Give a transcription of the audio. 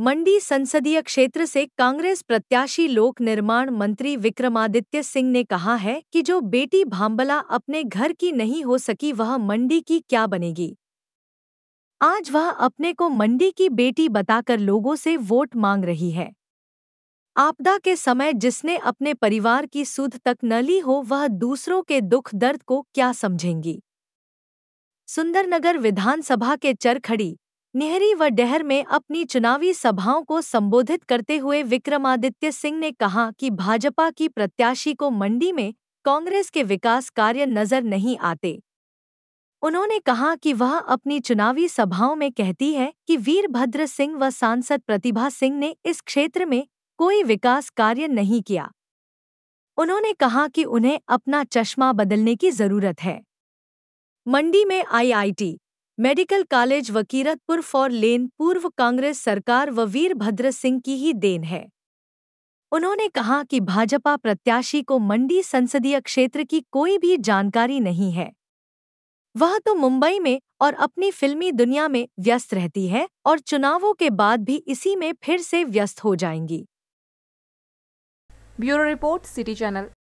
मंडी संसदीय क्षेत्र से कांग्रेस प्रत्याशी लोक निर्माण मंत्री विक्रमादित्य सिंह ने कहा है कि जो बेटी भाम्बला अपने घर की नहीं हो सकी वह मंडी की क्या बनेगी आज वह अपने को मंडी की बेटी बताकर लोगों से वोट मांग रही है आपदा के समय जिसने अपने परिवार की सुध तक न ली हो वह दूसरों के दुख दर्द को क्या समझेंगी सुंदरनगर विधानसभा के चरखड़ी नेहरी व डहर में अपनी चुनावी सभाओं को संबोधित करते हुए विक्रमादित्य सिंह ने कहा कि भाजपा की प्रत्याशी को मंडी में कांग्रेस के विकास कार्य नजर नहीं आते उन्होंने कहा कि वह अपनी चुनावी सभाओं में कहती है कि वीरभद्र सिंह व सांसद प्रतिभा सिंह ने इस क्षेत्र में कोई विकास कार्य नहीं किया उन्होंने कहा कि उन्हें अपना चश्मा बदलने की जरूरत है मंडी में आईआईटी, मेडिकल कॉलेज वकीरतपुर फॉर लेन पूर्व कांग्रेस सरकार व वीरभद्र सिंह की ही देन है उन्होंने कहा कि भाजपा प्रत्याशी को मंडी संसदीय क्षेत्र की कोई भी जानकारी नहीं है वह तो मुंबई में और अपनी फिल्मी दुनिया में व्यस्त रहती है और चुनावों के बाद भी इसी में फिर से व्यस्त हो जाएंगी ब्यूरो रिपोर्ट सिटी चैनल